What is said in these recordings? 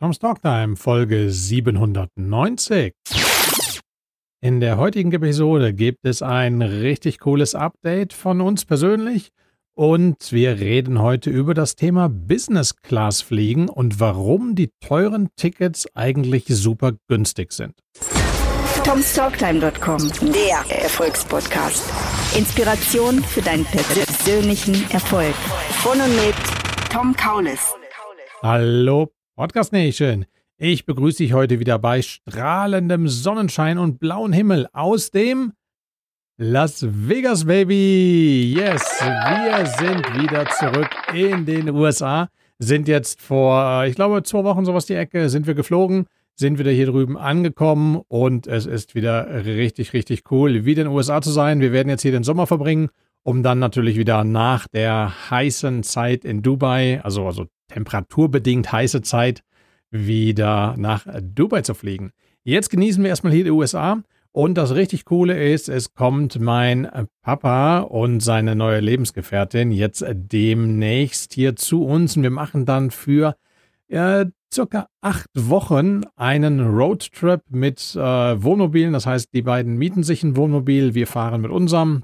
Tom's Talktime, Folge 790. In der heutigen Episode gibt es ein richtig cooles Update von uns persönlich und wir reden heute über das Thema Business Class Fliegen und warum die teuren Tickets eigentlich super günstig sind. TomsTalktime.com, der Erfolgspodcast. Inspiration für deinen persönlichen Erfolg. Von und mit Tom Kaulis. Hallo Podcast Nation, ich begrüße dich heute wieder bei strahlendem Sonnenschein und blauen Himmel aus dem Las Vegas, Baby. Yes, wir sind wieder zurück in den USA, sind jetzt vor, äh, ich glaube, zwei Wochen sowas die Ecke, sind wir geflogen, sind wieder hier drüben angekommen und es ist wieder richtig, richtig cool, wieder in den USA zu sein. Wir werden jetzt hier den Sommer verbringen um dann natürlich wieder nach der heißen Zeit in Dubai, also, also temperaturbedingt heiße Zeit wieder nach Dubai zu fliegen. Jetzt genießen wir erstmal hier die USA. Und das richtig Coole ist, es kommt mein Papa und seine neue Lebensgefährtin jetzt demnächst hier zu uns. Und wir machen dann für äh, circa acht Wochen einen Roadtrip mit äh, Wohnmobilen. Das heißt, die beiden mieten sich ein Wohnmobil, wir fahren mit unserem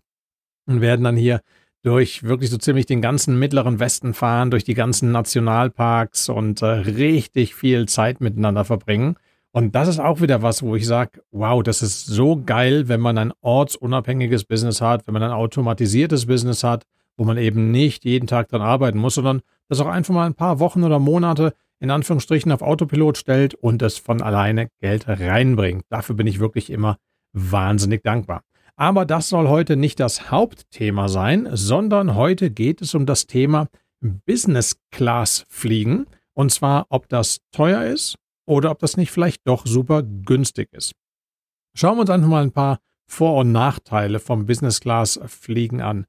und werden dann hier durch wirklich so ziemlich den ganzen mittleren Westen fahren, durch die ganzen Nationalparks und äh, richtig viel Zeit miteinander verbringen. Und das ist auch wieder was, wo ich sage, wow, das ist so geil, wenn man ein ortsunabhängiges Business hat, wenn man ein automatisiertes Business hat, wo man eben nicht jeden Tag dran arbeiten muss, sondern das auch einfach mal ein paar Wochen oder Monate in Anführungsstrichen auf Autopilot stellt und es von alleine Geld reinbringt. Dafür bin ich wirklich immer wahnsinnig dankbar. Aber das soll heute nicht das Hauptthema sein, sondern heute geht es um das Thema Business Class Fliegen. Und zwar, ob das teuer ist oder ob das nicht vielleicht doch super günstig ist. Schauen wir uns einfach mal ein paar Vor- und Nachteile vom Business Class Fliegen an.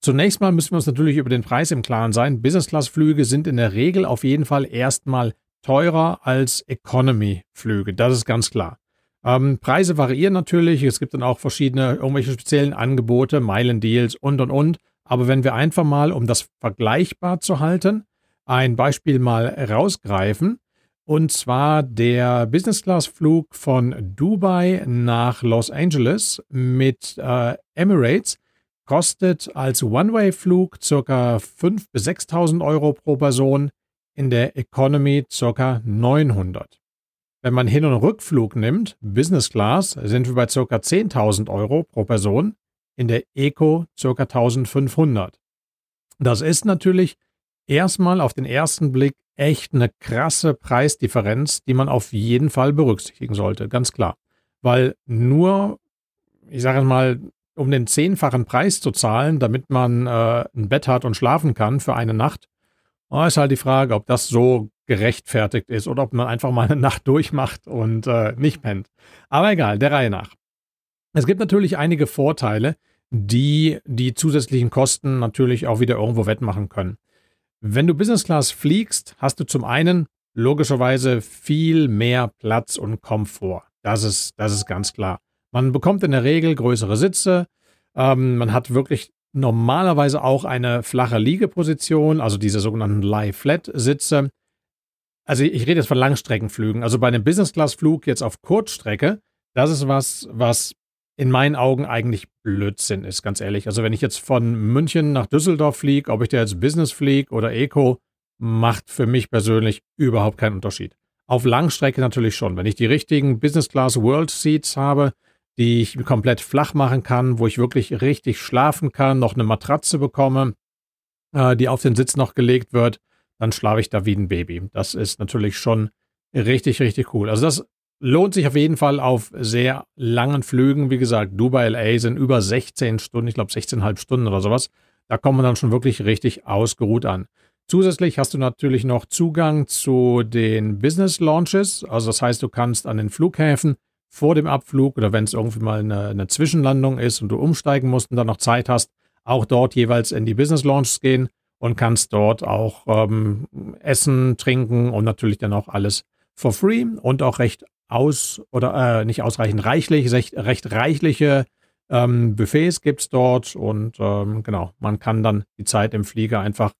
Zunächst mal müssen wir uns natürlich über den Preis im Klaren sein. Business Class Flüge sind in der Regel auf jeden Fall erstmal teurer als Economy Flüge. Das ist ganz klar. Ähm, Preise variieren natürlich. Es gibt dann auch verschiedene, irgendwelche speziellen Angebote, Meilendeals und, und, und. Aber wenn wir einfach mal, um das vergleichbar zu halten, ein Beispiel mal rausgreifen, und zwar der Business-Class-Flug von Dubai nach Los Angeles mit äh, Emirates kostet als One-Way-Flug ca. 5.000 bis 6.000 Euro pro Person, in der Economy ca. 900. Wenn man Hin- und Rückflug nimmt, Business Class, sind wir bei ca. 10.000 Euro pro Person, in der Eco ca. 1.500. Das ist natürlich erstmal auf den ersten Blick echt eine krasse Preisdifferenz, die man auf jeden Fall berücksichtigen sollte, ganz klar. Weil nur, ich sage mal, um den zehnfachen Preis zu zahlen, damit man äh, ein Bett hat und schlafen kann für eine Nacht, oh, ist halt die Frage, ob das so gerechtfertigt ist oder ob man einfach mal eine Nacht durchmacht und äh, nicht pennt. Aber egal, der Reihe nach. Es gibt natürlich einige Vorteile, die die zusätzlichen Kosten natürlich auch wieder irgendwo wettmachen können. Wenn du Business Class fliegst, hast du zum einen logischerweise viel mehr Platz und Komfort. Das ist, das ist ganz klar. Man bekommt in der Regel größere Sitze. Ähm, man hat wirklich normalerweise auch eine flache Liegeposition, also diese sogenannten Lie-Flat-Sitze also ich rede jetzt von Langstreckenflügen. Also bei einem Business-Class-Flug jetzt auf Kurzstrecke, das ist was, was in meinen Augen eigentlich Blödsinn ist, ganz ehrlich. Also wenn ich jetzt von München nach Düsseldorf fliege, ob ich da jetzt Business fliege oder Eco, macht für mich persönlich überhaupt keinen Unterschied. Auf Langstrecke natürlich schon. Wenn ich die richtigen Business Class World Seats habe, die ich komplett flach machen kann, wo ich wirklich richtig schlafen kann, noch eine Matratze bekomme, äh, die auf den Sitz noch gelegt wird, dann schlafe ich da wie ein Baby. Das ist natürlich schon richtig, richtig cool. Also das lohnt sich auf jeden Fall auf sehr langen Flügen. Wie gesagt, Dubai, LA sind über 16 Stunden, ich glaube 16,5 Stunden oder sowas. Da kommt man dann schon wirklich richtig ausgeruht an. Zusätzlich hast du natürlich noch Zugang zu den Business Launches. Also das heißt, du kannst an den Flughäfen vor dem Abflug oder wenn es irgendwie mal eine, eine, Zwischenlandung ist und du umsteigen musst und dann noch Zeit hast, auch dort jeweils in die Business Launches gehen und kannst dort auch ähm, essen, trinken und natürlich dann auch alles for free und auch recht aus oder äh, nicht ausreichend reichlich, recht, recht reichliche ähm, Buffets gibt es dort und ähm, genau, man kann dann die Zeit im Flieger einfach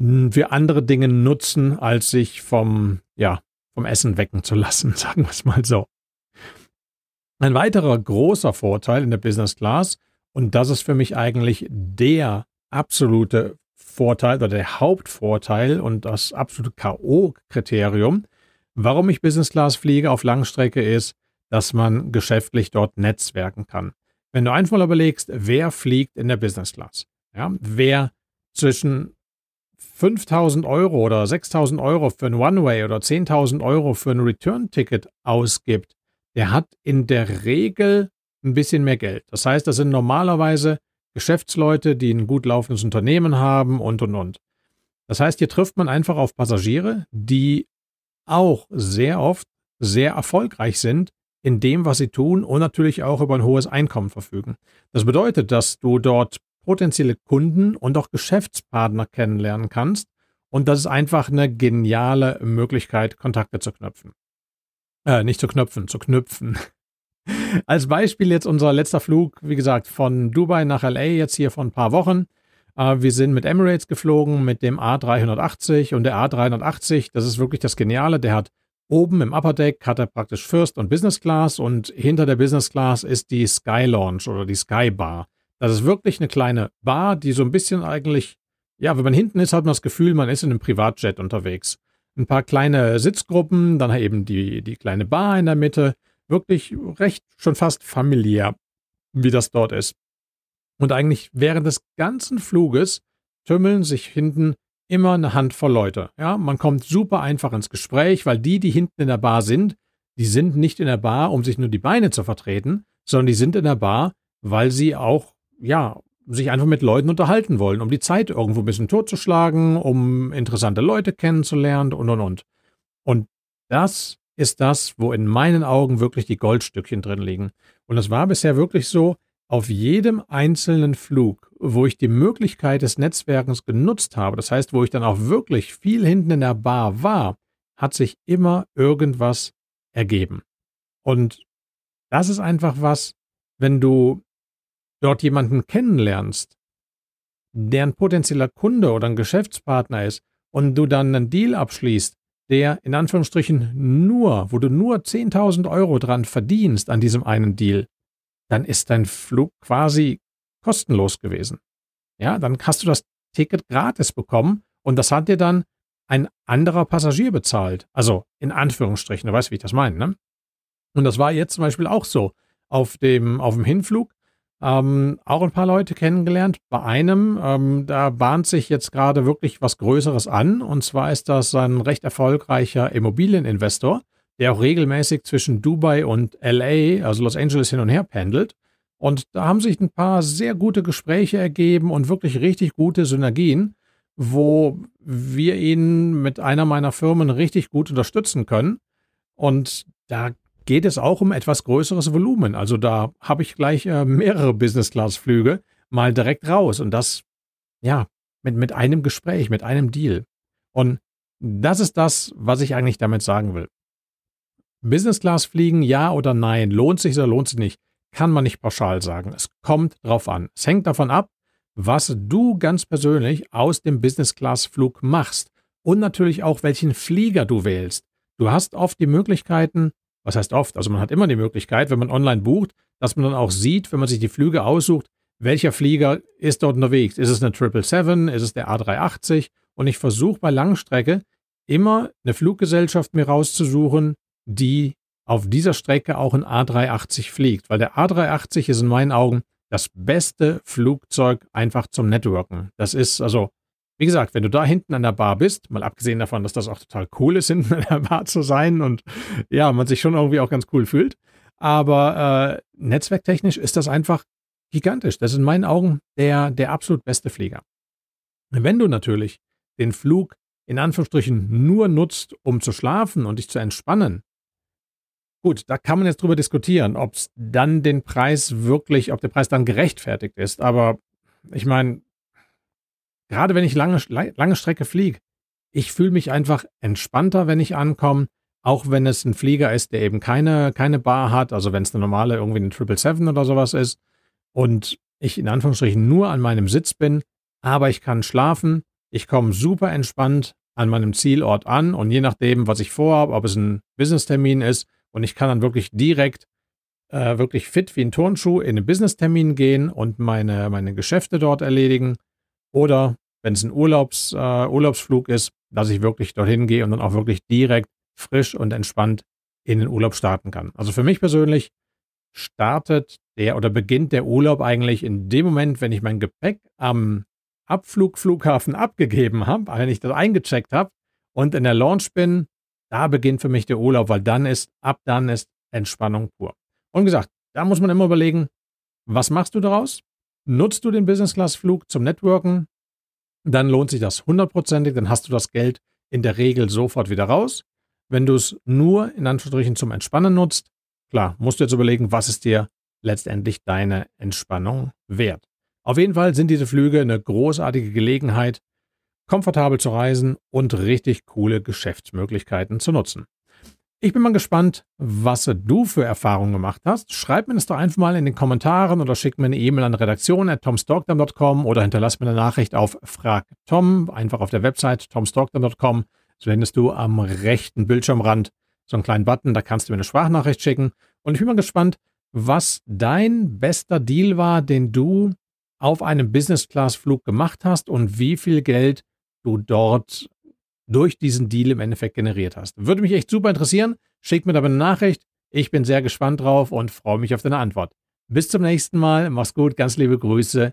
hm, für andere Dinge nutzen, als sich vom, ja, vom Essen wecken zu lassen, sagen wir es mal so. Ein weiterer großer Vorteil in der Business Class, und das ist für mich eigentlich der absolute Vorteil oder der Hauptvorteil und das absolute K.O.-Kriterium, warum ich Business Class fliege auf Langstrecke ist, dass man geschäftlich dort netzwerken kann. Wenn du einfach mal überlegst, wer fliegt in der Business Class? Ja, wer zwischen 5000 Euro oder 6000 Euro für ein One-Way oder 10.000 Euro für ein Return-Ticket ausgibt, der hat in der Regel ein bisschen mehr Geld. Das heißt, das sind normalerweise Geschäftsleute, die ein gut laufendes Unternehmen haben und, und, und. Das heißt, hier trifft man einfach auf Passagiere, die auch sehr oft sehr erfolgreich sind in dem, was sie tun und natürlich auch über ein hohes Einkommen verfügen. Das bedeutet, dass du dort potenzielle Kunden und auch Geschäftspartner kennenlernen kannst und das ist einfach eine geniale Möglichkeit, Kontakte zu knüpfen. Äh, nicht zu knüpfen, zu knüpfen. Als Beispiel jetzt unser letzter Flug, wie gesagt, von Dubai nach LA, jetzt hier vor ein paar Wochen. Äh, wir sind mit Emirates geflogen, mit dem A380 und der A380, das ist wirklich das Geniale, der hat Oben im Upper Deck hat er praktisch First und Business Class und hinter der Business Class ist die Sky Launch oder die Sky Bar. Das ist wirklich eine kleine Bar, die so ein bisschen eigentlich, ja, wenn man hinten ist, hat man das Gefühl, man ist in einem Privatjet unterwegs. Ein paar kleine Sitzgruppen, dann eben die, die kleine Bar in der Mitte wirklich recht schon fast familiär, wie das dort ist. Und eigentlich während des ganzen Fluges tümmeln sich hinten immer eine Handvoll Leute. Ja, man kommt super einfach ins Gespräch, weil die, die hinten in der Bar sind, die sind nicht in der Bar, um sich nur die Beine zu vertreten, sondern die sind in der Bar, weil sie auch, ja, sich einfach mit Leuten unterhalten wollen, um die Zeit irgendwo ein bisschen totzuschlagen, um interessante Leute kennenzulernen und und und. Und das ist das, wo in meinen Augen wirklich die Goldstückchen drin liegen. Und es war bisher wirklich so, auf jedem einzelnen Flug, wo ich die Möglichkeit des Netzwerkens genutzt habe, das heißt, wo ich dann auch wirklich viel hinten in der Bar war, hat sich immer irgendwas ergeben. Und das ist einfach was, wenn du dort jemanden kennenlernst, der ein potenzieller Kunde oder ein Geschäftspartner ist und du dann einen Deal abschließt, der in Anführungsstrichen nur, wo du nur 10.000 Euro dran verdienst an diesem einen Deal, dann ist dein Flug quasi kostenlos gewesen. Ja, dann hast du das Ticket gratis bekommen und das hat dir dann ein anderer Passagier bezahlt. Also in Anführungsstrichen, du weißt, wie ich das meine, ne? Und das war jetzt zum Beispiel auch so. Auf dem, auf dem Hinflug ähm, auch ein paar Leute kennengelernt. Bei einem, ähm, da bahnt sich jetzt gerade wirklich was Größeres an. Und zwar ist das ein recht erfolgreicher Immobilieninvestor, der auch regelmäßig zwischen Dubai und LA, also Los Angeles, hin und her pendelt. Und da haben sich ein paar sehr gute Gespräche ergeben und wirklich richtig gute Synergien, wo wir ihn mit einer meiner Firmen richtig gut unterstützen können. Und da geht es auch um etwas größeres Volumen. Also da habe ich gleich äh, mehrere Business-Class-Flüge mal direkt raus. Und das, ja, mit, mit einem Gespräch, mit einem Deal. Und das ist das, was ich eigentlich damit sagen will. Business Class fliegen, ja oder nein, lohnt sich oder lohnt sich nicht, kann man nicht pauschal sagen. Es kommt drauf an. Es hängt davon ab, was du ganz persönlich aus dem Business Class Flug machst und natürlich auch welchen Flieger du wählst. Du hast oft die Möglichkeiten, was heißt oft? Also man hat immer die Möglichkeit, wenn man online bucht, dass man dann auch sieht, wenn man sich die Flüge aussucht, welcher Flieger ist dort unterwegs? Ist es eine 777? Ist es der A380? Und ich versuche bei Langstrecke immer eine Fluggesellschaft mir rauszusuchen, die auf dieser Strecke auch ein A380 fliegt, weil der A380 ist in meinen Augen das beste Flugzeug einfach zum Networken. Das ist also wie gesagt, wenn du da hinten an der Bar bist, mal abgesehen davon, dass das auch total cool ist, hinten an der Bar zu sein und ja, man sich schon irgendwie auch ganz cool fühlt. Aber äh, netzwerktechnisch ist das einfach gigantisch. Das ist in meinen Augen der, der absolut beste Flieger. Wenn du natürlich den Flug in Anführungsstrichen nur nutzt, um zu schlafen und dich zu entspannen, Gut, da kann man jetzt drüber diskutieren, ob es dann den Preis wirklich, ob der Preis dann gerechtfertigt ist. Aber ich meine, Gerade wenn ich lange, lange Strecke fliege. Ich fühle mich einfach entspannter, wenn ich ankomme. Auch wenn es ein Flieger ist, der eben keine, keine Bar hat, also wenn es eine normale, irgendwie eine 777 oder sowas ist und ich in Anführungsstrichen nur an meinem Sitz bin, aber ich kann schlafen, ich komme super entspannt an meinem Zielort an und je nachdem, was ich vorhabe, ob es ein Business-Termin ist und ich kann dann wirklich direkt äh, wirklich fit wie ein Turnschuh in einen Business-Termin gehen und meine, meine Geschäfte dort erledigen oder wenn es ein Urlaubs, äh, Urlaubsflug ist, dass ich wirklich dorthin gehe und dann auch wirklich direkt frisch und entspannt in den Urlaub starten kann. Also für mich persönlich startet der oder beginnt der Urlaub eigentlich in dem Moment, wenn ich mein Gepäck am Abflugflughafen abgegeben habe, wenn ich das eingecheckt habe und in der Launch bin, da beginnt für mich der Urlaub, weil dann ist, ab dann ist Entspannung pur. Und gesagt, da muss man immer überlegen, was machst du daraus? Nutzt du den Business-Class-Flug zum Networken, dann lohnt sich das hundertprozentig, dann hast du das Geld in der Regel sofort wieder raus. Wenn du es nur in Anführungsstrichen zum Entspannen nutzt, klar, musst du jetzt überlegen, was ist dir letztendlich deine Entspannung wert. Auf jeden Fall sind diese Flüge eine großartige Gelegenheit, komfortabel zu reisen und richtig coole Geschäftsmöglichkeiten zu nutzen. Ich bin mal gespannt, was du für Erfahrungen gemacht hast. Schreib mir das doch einfach mal in den Kommentaren oder schick mir eine E-Mail an redaktion.tomstockdam.com oder hinterlass mir eine Nachricht auf FragTom, einfach auf der Website tomstockdam.com. So findest du am rechten Bildschirmrand so einen kleinen Button, da kannst du mir eine Sprachnachricht schicken. Und ich bin mal gespannt, was dein bester Deal war, den du auf einem Business-Class-Flug gemacht hast und wie viel Geld du dort durch diesen Deal im Endeffekt generiert hast. Würde mich echt super interessieren. Schick mir da eine Nachricht. Ich bin sehr gespannt drauf und freue mich auf deine Antwort. Bis zum nächsten Mal. Mach's gut. Ganz liebe Grüße.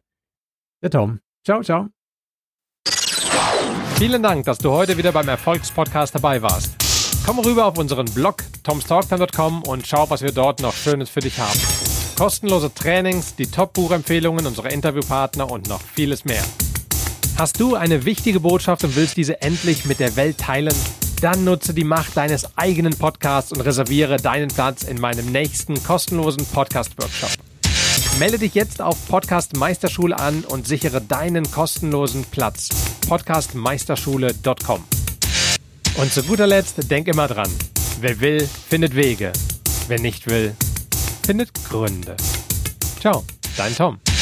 Der Tom. Ciao, ciao. Vielen Dank, dass du heute wieder beim Erfolgspodcast dabei warst. Komm rüber auf unseren Blog tomstalktime.com und schau, was wir dort noch Schönes für dich haben. Kostenlose Trainings, die Top-Buchempfehlungen unserer Interviewpartner und noch vieles mehr. Hast du eine wichtige Botschaft und willst diese endlich mit der Welt teilen? Dann nutze die Macht deines eigenen Podcasts und reserviere deinen Platz in meinem nächsten kostenlosen Podcast-Workshop. Melde dich jetzt auf Podcast Meisterschule an und sichere deinen kostenlosen Platz. Podcastmeisterschule.com. Und zu guter Letzt, denk immer dran: Wer will, findet Wege. Wer nicht will, findet Gründe. Ciao, dein Tom.